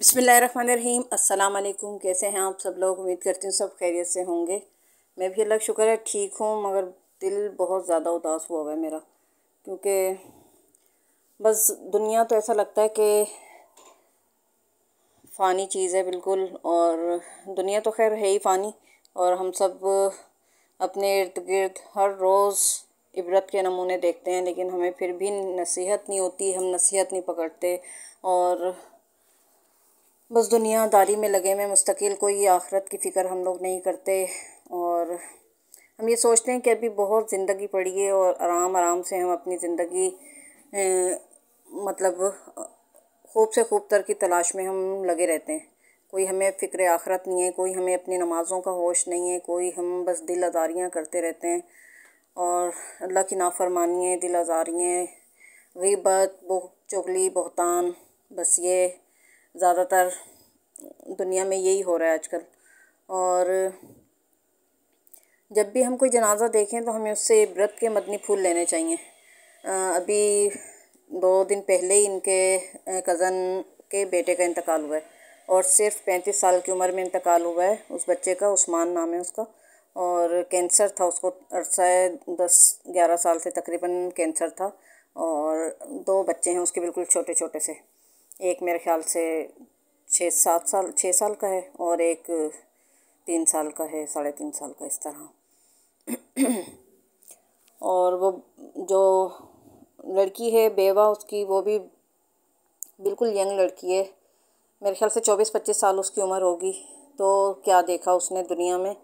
बिसमीम अल्लाम कैसे हैं आप सब लोग उम्मीद करती हूँ सब खैरियत से होंगे मैं भी अल्लाह शुक्र है ठीक हूँ मगर दिल बहुत ज़्यादा उदास हुआ हुआ है मेरा क्योंकि बस दुनिया तो ऐसा लगता है कि फ़ानी चीज़ है बिल्कुल और दुनिया तो खैर है ही फ़ानी और हम सब अपने इर्द गिर्द हर रोज़ इबरत के नमूने देखते हैं लेकिन हमें फिर भी नसीहत नहीं होती हम नसीहत नहीं पकड़ते और बस दुनियादारी में लगे में मुस्तकिल कोई आखरत की फ़िक्र हम लोग नहीं करते और हम ये सोचते हैं कि अभी बहुत ज़िंदगी पड़ी है और आराम आराम से हम अपनी ज़िंदगी मतलब खूब से खूब तर की तलाश में हम लगे रहते हैं कोई हमें फ़िक्र आखरत नहीं है कोई हमें अपनी नमाज़ों का होश नहीं है कोई हम बस दिल आज़ारियाँ करते रहते हैं और अल्लाह की नाफरमानिए दिल आज़ारियाँ गीबत बहुत चुगली बहतान बस ये ज़्यादातर दुनिया में यही हो रहा है आजकल और जब भी हम कोई जनाजा देखें तो हमें उससे व्रत के मदनी फूल लेने चाहिए अभी दो दिन पहले ही इनके कज़न के बेटे का इंतकाल हुआ है और सिर्फ पैंतीस साल की उम्र में इंतकाल हुआ है उस बच्चे का उस्मान नाम है उसका और कैंसर था उसको अरसा दस ग्यारह साल से तकरीबन कैंसर था और दो बच्चे हैं उसके बिल्कुल छोटे छोटे से एक मेरे ख्याल से छः सात साल छः साल का है और एक तीन साल का है साढ़े तीन साल का इस तरह और वो जो लड़की है बेवा उसकी वो भी बिल्कुल यंग लड़की है मेरे ख्याल से चौबीस पच्चीस साल उसकी उम्र होगी तो क्या देखा उसने दुनिया में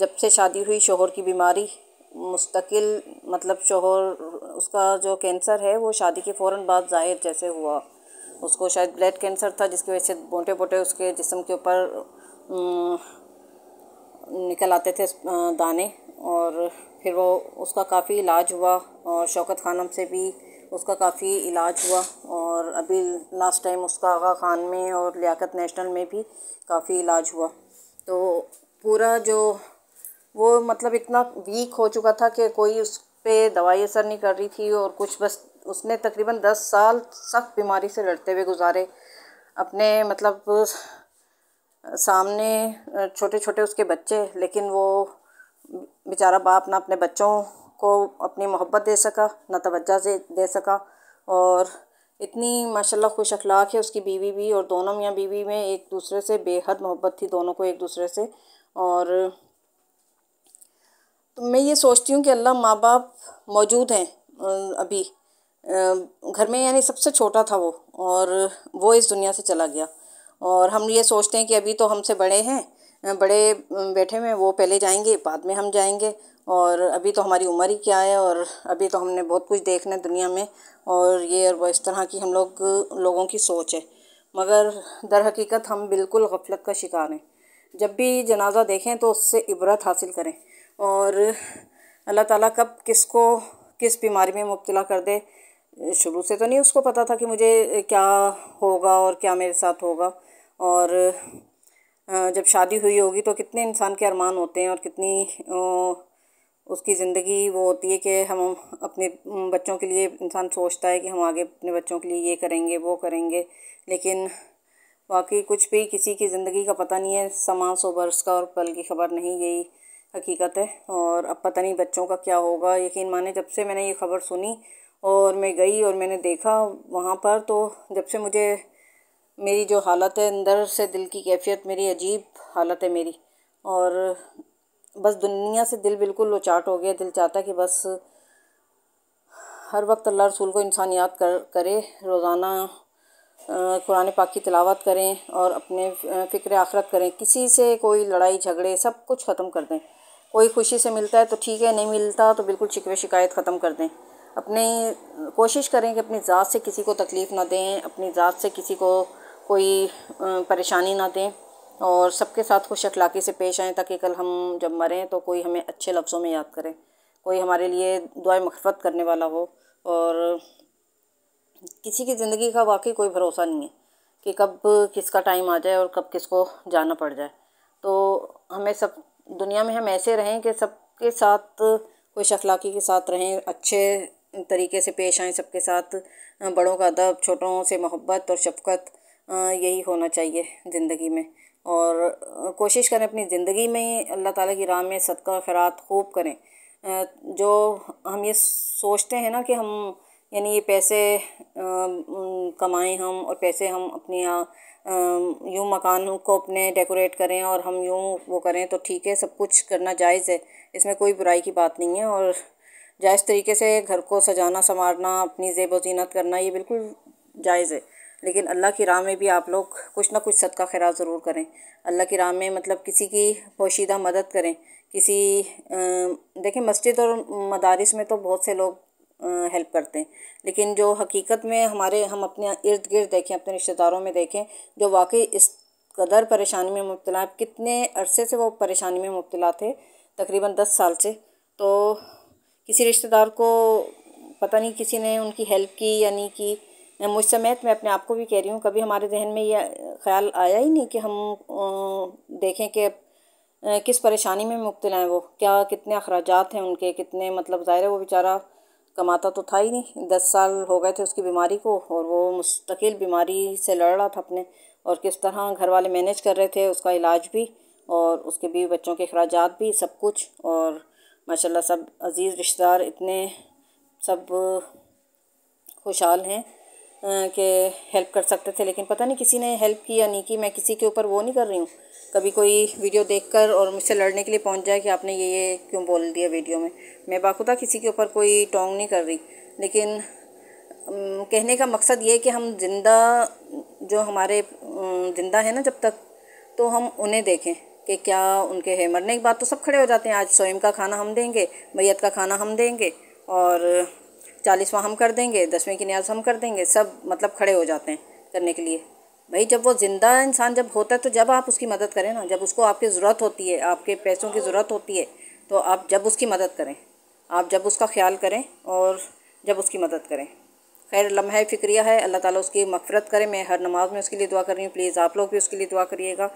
जब से शादी हुई शोहर की बीमारी मुस्तकिल मतलब शोहर उसका जो कैंसर है वो शादी के फ़ौर बाद ज़ाहिर जैसे हुआ उसको शायद ब्लड कैंसर था जिसकी वजह से मोटे मोटे उसके जिसम के ऊपर निकल आते थे दाने और फिर वो उसका काफ़ी इलाज हुआ और शौकत खानम से भी उसका काफ़ी इलाज हुआ और अभी लास्ट टाइम उसका आगा खान में और लियाकत नेशनल में भी काफ़ी इलाज हुआ तो पूरा जो वो मतलब इतना वीक हो चुका था कि कोई उस पर दवाई असर नहीं कर रही थी और कुछ बस उसने तकरीबन दस साल सख्त बीमारी से लड़ते हुए गुजारे अपने मतलब सामने छोटे छोटे उसके बच्चे लेकिन वो बेचारा बाप ना अपने बच्चों को अपनी मोहब्बत दे सका ना तवज्जा से दे सका और इतनी माशाल्लाह खुश अखलाक है उसकी बीवी भी और दोनों मियाँ बीवी में एक दूसरे से बेहद मोहब्बत थी दोनों को एक दूसरे से और तो मैं ये सोचती हूँ कि अल्लाह माँ बाप मौजूद हैं अभी घर में यानी सबसे छोटा था वो और वो इस दुनिया से चला गया और हम ये सोचते हैं कि अभी तो हमसे बड़े हैं बड़े बैठे हुए वो पहले जाएंगे बाद में हम जाएंगे और अभी तो हमारी उम्र ही क्या है और अभी तो हमने बहुत कुछ देखना है दुनिया में और ये और वो इस तरह की हम लोग लोगों की सोच है मगर दर हकीकत हम बिल्कुल गफलत का शिकार हैं जब भी जनाजा देखें तो उससे इबरत हासिल करें और अल्लाह ताला कब किसको किस बीमारी में मुबतला कर दे शुरू से तो नहीं उसको पता था कि मुझे क्या होगा और क्या मेरे साथ होगा और जब शादी हुई होगी तो कितने इंसान के अरमान होते हैं और कितनी उसकी ज़िंदगी वो होती है कि हम अपने बच्चों के लिए इंसान सोचता है कि हम आगे अपने बच्चों के लिए ये करेंगे वो करेंगे लेकिन बाकी कुछ भी किसी की ज़िंदगी का पता नहीं है समा सौ बरस का और पल की खबर नहीं यही हकीकत है और अब पता नहीं बच्चों का क्या होगा यकीन माने जब से मैंने ये खबर सुनी और मैं गई और मैंने देखा वहाँ पर तो जब से मुझे मेरी जो हालत है अंदर से दिल की कैफियत मेरी अजीब हालत है मेरी और बस दुनिया से दिल बिल्कुल लोचाट हो गया दिल चाहता कि बस हर वक्त अल्लाह रसूल को इंसान याद कर करे रोज़ाना कुरान पाक की तलावत करें और अपने फ़िक्र आखरत करें किसी से कोई लड़ाई झगड़े सब कुछ ख़त्म कर दें कोई खुशी से मिलता है तो ठीक है नहीं मिलता तो बिल्कुल शिकवे शिकायत ख़त्म कर दें अपने कोशिश करें कि अपनी ज़ात से किसी को तकलीफ़ ना दें अपनी ज़ात से किसी को कोई परेशानी ना दें और सबके साथ खुश अखलाक़ी से पेश आएँ ताकि कल हम जब मरें तो कोई हमें अच्छे लफ्ज़ों में याद करें कोई हमारे लिए दुआ मखफत करने वाला हो और किसी की ज़िंदगी का वाकई कोई भरोसा नहीं है कि कब किसका टाइम आ जाए और कब किसको जाना पड़ जाए तो हमें सब दुनिया में हम ऐसे रहें कि सबके साथ खुश अखलाक़ी के साथ रहें अच्छे तरीके से पेश आएँ सबके साथ बड़ों का अदब छोटों से मोहब्बत और शफकत यही होना चाहिए ज़िंदगी में और कोशिश करें अपनी ज़िंदगी में ही अल्लाह ताला की राह में सदका खैरात खूब करें जो हम ये सोचते हैं ना कि हम यानी ये पैसे कमाएं हम और पैसे हम अपने यहाँ यूँ मकान को अपने डेकोरेट करें और हम यूँ वो करें तो ठीक है सब कुछ करना जायज़ है इसमें कोई बुराई की बात नहीं है और जायज़ तरीके से घर को सजाना संवारना अपनी जेब वजीनत करना ये बिल्कुल जायज़ है लेकिन अल्लाह की राह में भी आप लोग कुछ ना कुछ सदका खैरा ज़रूर करें अल्लाह की राह में मतलब किसी की पोशीदा मदद करें किसी देखें मस्जिद और मदारस में तो बहुत से लोग हेल्प करते हैं लेकिन जो हकीकत में हमारे हम अपने इर्द गिर्द देखें अपने रिश्तेदारों में देखें जो वाकई इस कदर परेशानी में मुबतला कितने अरसे से वो परेशानी में मुबतला थे तकरीबन दस साल से तो किसी रिश्तेदार को पता नहीं किसी ने उनकी हेल्प की यानी कि मुझ समेत मैं अपने आप को भी कह रही हूँ कभी हमारे जहन में यह ख्याल आया ही नहीं कि हम देखें कि किस परेशानी में मुबतला हैं वो क्या कितने अखराज हैं उनके कितने मतलब ज़ाहिर है वो बेचारा कमाता तो था ही नहीं दस साल हो गए थे उसकी बीमारी को और वो मुस्तकिल बीमारी से लड़ रहा था अपने और किस तरह घर वाले मैनेज कर रहे थे उसका इलाज भी और उसके बीवी बच्चों के अखराज भी सब कुछ और माशाल्लाह सब अज़ीज़ रिश्तेदार इतने सब खुशहाल हैं कि हेल्प कर सकते थे लेकिन पता नहीं किसी ने हेल्प की या नहीं की मैं किसी के ऊपर वो नहीं कर रही हूँ कभी कोई वीडियो देखकर और मुझसे लड़ने के लिए पहुँच जाए कि आपने ये ये क्यों बोल दिया वीडियो में मैं बाखुदा किसी के ऊपर कोई टोंग नहीं कर रही लेकिन कहने का मकसद ये है कि हम ज़िंदा जो हमारे ज़िंदा है ना जब तक तो हम उन्हें देखें कि क्या उनके है मरने के बाद तो सब खड़े हो जाते हैं आज स्वयं का खाना हम देंगे मैत का खाना हम देंगे और चालीसवा हम कर देंगे दसवें की न्याज हम कर देंगे सब मतलब खड़े हो जाते हैं करने के लिए भाई जब वो ज़िंदा इंसान जब होता है तो जब आप उसकी मदद करें ना जब उसको आपकी ज़रूरत होती है आपके पैसों की ज़रूरत होती है तो आप जब उसकी मदद करें आप जब उसका ख्याल करें और जब उसकी मदद करें खैर लम्हा फ़िक्रिया है अल्लाह ताला उसकी मफ़रत करें मैं हर नमाज़ में उसके लिए दुआ कर रही हूँ प्लीज़ आप लोग भी उसके लिए दुआ करिएगा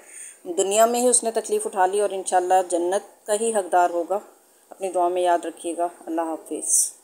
दुनिया में ही उसने तकलीफ़ उठा ली और इन जन्नत का ही हकदार होगा अपनी दुआ में याद रखिएगा अल्लाह हाफिज़